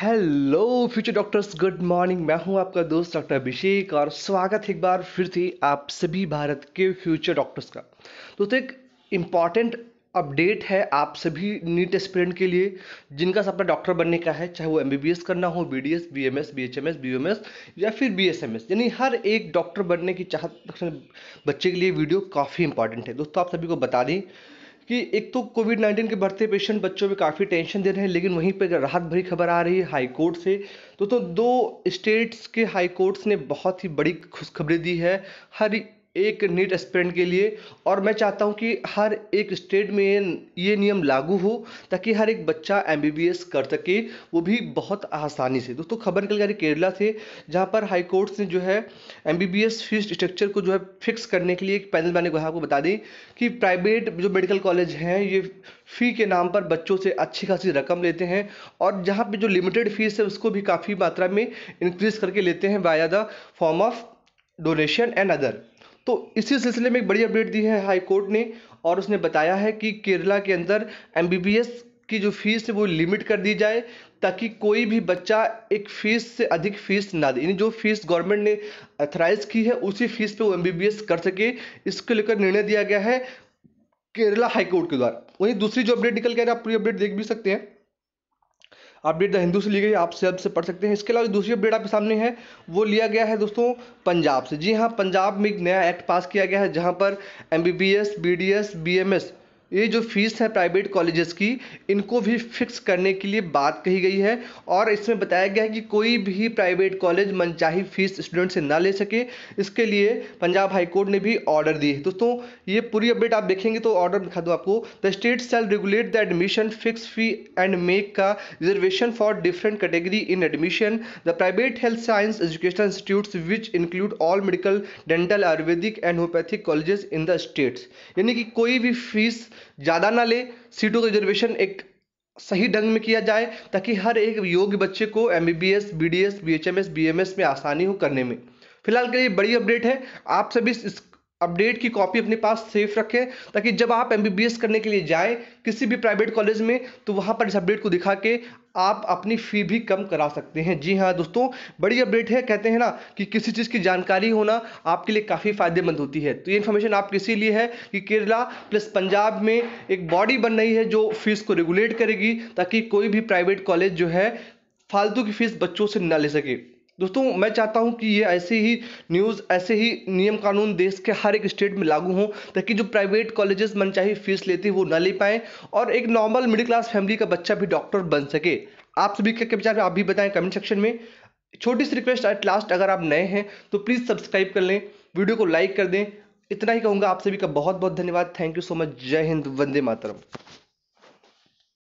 hello future doctors good morning मैं हूं आपका दोस्त डॉक्टर अभिषेक और स्वागत है एक बार फिर से आप सभी भारत के फ्यूचर डॉक्टर्स का तो एक इम्पॉर्टेंट अपडेट है आप सभी नीट एस्पिरेंट के लिए जिनका सपना डॉक्टर बनने का है चाहे वो एम करना हो B D S B M S B H M S B M S या फिर बी एस एम एस यानी हर एक डॉक्टर बनने की चाहत बच्चे के लिए वीडियो काफ़ी इंपॉर्टेंट है दोस्तों आप सभी को बता दें कि एक तो कोविड नाइन्टीन के बढ़ते पेशेंट बच्चों में काफ़ी टेंशन दे रहे हैं लेकिन वहीं पर राहत भरी खबर आ रही है हाई कोर्ट से तो, तो दो स्टेट्स के हाई कोर्ट्स ने बहुत ही बड़ी खुशखबरी दी है हर एक नीट एस्पिरेंट के लिए और मैं चाहता हूँ कि हर एक स्टेट में ये नियम लागू हो ताकि हर एक बच्चा एम कर सके वो भी बहुत आसानी से दोस्तों खबर निकल गई केरला से जहाँ पर हाईकोर्ट्स ने जो है एम फीस स्ट्रक्चर को जो है फिक्स करने के लिए एक पैनल मैंने को आपको बता दें कि प्राइवेट जो मेडिकल कॉलेज हैं ये फ़ी के नाम पर बच्चों से अच्छी खासी रकम लेते हैं और जहाँ पर जो लिमिटेड फीस है उसको भी काफ़ी मात्रा में इंक्रीज़ करके लेते हैं via the form of donation and other तो इसी सिलसिले में एक बड़ी अपडेट दी है हाई कोर्ट ने और उसने बताया है कि केरला के अंदर एम की जो फीस है वो लिमिट कर दी जाए ताकि कोई भी बच्चा एक फीस से अधिक फीस ना दे यानी जो फीस गवर्नमेंट ने अथराइज की है उसी फीस पे वो एमबीबीएस कर सके इसको लेकर निर्णय दिया गया है केरला हाईकोर्ट के द्वारा वहीं दूसरी जो अपडेट निकल के आप पूरी अपडेट देख भी सकते हैं अपडेट द हिंदू से ली गई आप अब से पढ़ सकते हैं इसके अलावा दूसरी अपडेट आपके सामने है वो लिया गया है दोस्तों पंजाब से जी हाँ पंजाब में एक नया एक्ट पास किया गया है जहाँ पर M B B S B D S B M S ये जो फीस है प्राइवेट कॉलेजेस की इनको भी फिक्स करने के लिए बात कही गई है और इसमें बताया गया है कि कोई भी प्राइवेट कॉलेज मनचाही फीस स्टूडेंट से ना ले सके इसके लिए पंजाब हाईकोर्ट ने भी ऑर्डर दी है दोस्तों ये पूरी अपडेट आप देखेंगे तो ऑर्डर दिखा दूँ आपको the state shall regulate the admission fix fee and make का reservation for different category in admission the private health science education institute which include all medical dental ayurvedic and homeopathic colleges in the states यानी कि कोई भी fees ज़्यादा ना ले सीटों का रिजर्वेशन एक सही ढंग में किया जाए ताकि हर एक योग्य बच्चे को M B B S B D S B H M S B M S में आसानी हो करने में फिलहाल के लिए बड़ी अपडेट है आप सभी इस अपडेट की कॉपी अपने पास सेफ रखें ताकि जब आप एम करने के लिए जाएँ किसी भी प्राइवेट कॉलेज में तो वहाँ पर इस अपडेट को दिखा के आप अपनी फ़ी भी कम करा सकते हैं जी हाँ दोस्तों बड़ी अपडेट है कहते हैं ना कि किसी चीज़ की जानकारी होना आपके लिए काफ़ी फ़ायदेमंद होती है तो ये इन्फॉर्मेशन आपके इसीलिए है कि केरला प्लस पंजाब में एक बॉडी बन रही है जो फीस को रेगुलेट करेगी ताकि कोई भी प्राइवेट कॉलेज जो है फालतू की फीस बच्चों से ना ले सके दोस्तों मैं चाहता हूं कि ये ऐसे ही न्यूज़ ऐसे ही नियम कानून देश के हर एक स्टेट में लागू हों ताकि जो प्राइवेट कॉलेजेस मनचाही फीस लेते हैं वो ना ले पाएँ और एक नॉर्मल मिडिल क्लास फैमिली का बच्चा भी डॉक्टर बन सके आप सभी क्या विचार आप भी बताएं कमेंट सेक्शन में छोटी सी रिक्वेस्ट एट लास्ट अगर आप नए हैं तो प्लीज़ सब्सक्राइब कर लें वीडियो को लाइक कर दें इतना ही कहूँगा आप सभी का बहुत बहुत धन्यवाद थैंक यू सो मच जय हिंद वंदे मातरम